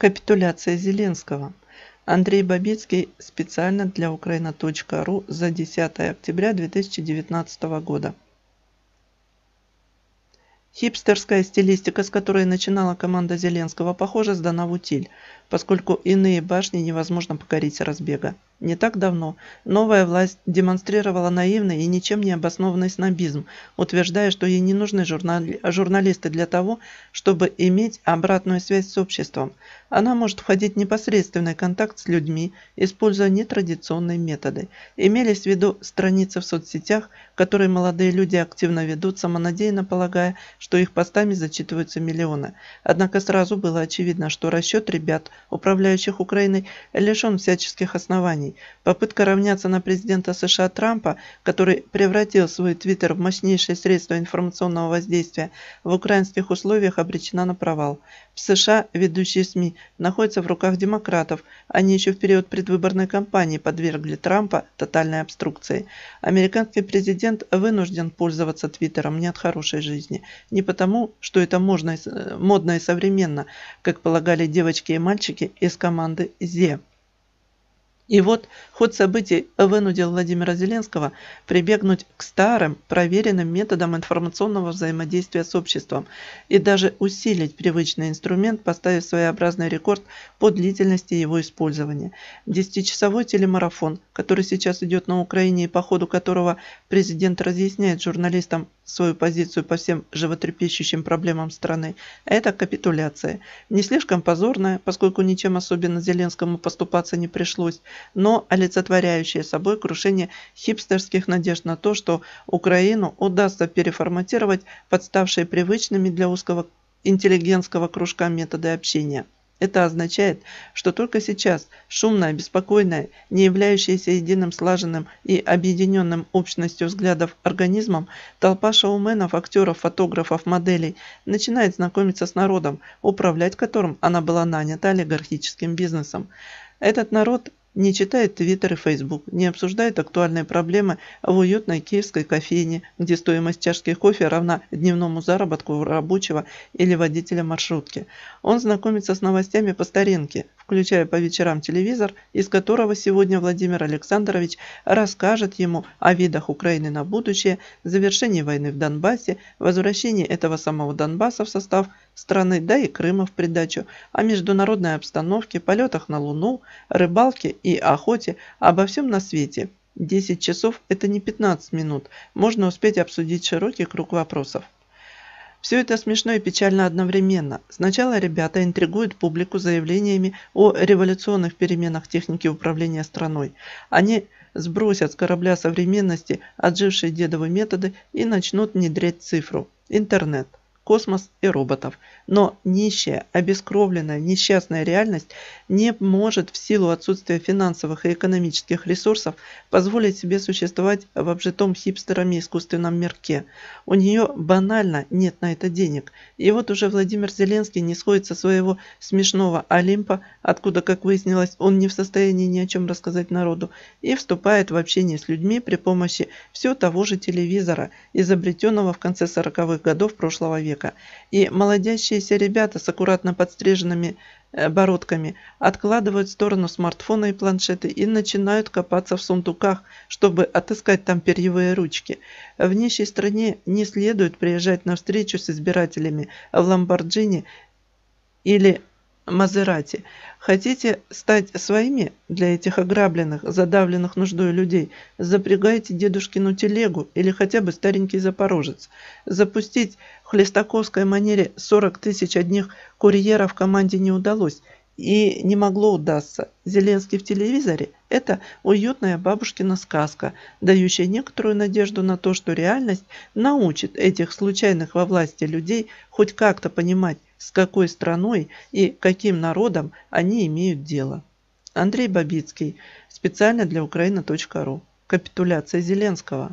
Капитуляция Зеленского. Андрей Бабицкий специально для Украина.ру за 10 октября 2019 года. Хипстерская стилистика, с которой начинала команда Зеленского, похоже, сдана в утиль, поскольку иные башни невозможно покорить с разбега. Не так давно новая власть демонстрировала наивный и ничем не обоснованный снобизм, утверждая, что ей не нужны журнали журналисты для того, чтобы иметь обратную связь с обществом. Она может входить в непосредственный контакт с людьми, используя нетрадиционные методы. Имелись в виду страницы в соцсетях, которые молодые люди активно ведут, самонадеянно полагая, что их постами зачитываются миллионы. Однако сразу было очевидно, что расчет ребят, управляющих Украиной, лишен всяческих оснований. Навальный, попытка равняться на президента США Трампа, который превратил свой твиттер в мощнейшее средство информационного воздействия, в украинских условиях обречена на провал. В США ведущие СМИ находятся в руках демократов, они еще в период предвыборной кампании подвергли Трампа тотальной обструкции. Американский президент вынужден пользоваться твиттером не от хорошей жизни, не потому, что это можно, э, модно и современно, как полагали девочки и мальчики из команды «Зе». И вот ход событий вынудил Владимира Зеленского прибегнуть к старым, проверенным методам информационного взаимодействия с обществом и даже усилить привычный инструмент, поставив своеобразный рекорд по длительности его использования. Десятичасовой телемарафон, который сейчас идет на Украине и по ходу которого президент разъясняет журналистам свою позицию по всем животрепещущим проблемам страны, это капитуляция. Не слишком позорная, поскольку ничем особенно Зеленскому поступаться не пришлось – но олицетворяющее собой крушение хипстерских надежд на то, что Украину удастся переформатировать подставшие привычными для узкого интеллигентского кружка методы общения. Это означает, что только сейчас шумная, беспокойная, не являющаяся единым слаженным и объединенным общностью взглядов организмом, толпа шоуменов, актеров, фотографов, моделей начинает знакомиться с народом, управлять которым она была нанята олигархическим бизнесом. Этот народ не читает Твиттер и Фейсбук, не обсуждает актуальные проблемы в уютной киевской кофейне, где стоимость чашки кофе равна дневному заработку рабочего или водителя маршрутки. Он знакомится с новостями по старинке, включая по вечерам телевизор, из которого сегодня Владимир Александрович расскажет ему о видах Украины на будущее, завершении войны в Донбассе, возвращении этого самого Донбасса в состав страны, да и Крыма в придачу, о международной обстановке, полетах на Луну, рыбалке и охоте, обо всем на свете. 10 часов – это не 15 минут, можно успеть обсудить широкий круг вопросов. Все это смешно и печально одновременно. Сначала ребята интригуют публику заявлениями о революционных переменах техники управления страной. Они сбросят с корабля современности отжившие дедовы методы и начнут внедрять цифру – интернет космос и роботов. Но нищая, обескровленная, несчастная реальность не может в силу отсутствия финансовых и экономических ресурсов позволить себе существовать в обжитом хипстерами искусственном мирке. У нее банально нет на это денег. И вот уже Владимир Зеленский не сходит со своего смешного Олимпа, откуда, как выяснилось, он не в состоянии ни о чем рассказать народу, и вступает в общение с людьми при помощи все того же телевизора, изобретенного в конце 40-х годов прошлого века столика, и молодящиеся ребята с аккуратно подстриженными э, бородками откладывают в сторону смартфоны и планшеты и начинают копаться в сундуках, чтобы отыскать там перьевые ручки. В нищей стране не следует приезжать на встречу с избирателями в Ламборджини или Мазерати. Хотите стать своими для этих ограбленных, задавленных нуждой людей? Запрягайте дедушкину телегу или хотя бы старенький запорожец. Запустить хлестаковской манере 40 тысяч одних курьеров команде не удалось и не могло удастся. Зеленский в телевизоре – это уютная бабушкина сказка, дающая некоторую надежду на то, что реальность научит этих случайных во власти людей хоть как-то понимать, с какой страной и каким народом они имеют дело. Андрей Бабицкий. Специально для Украина.ру. Капитуляция Зеленского.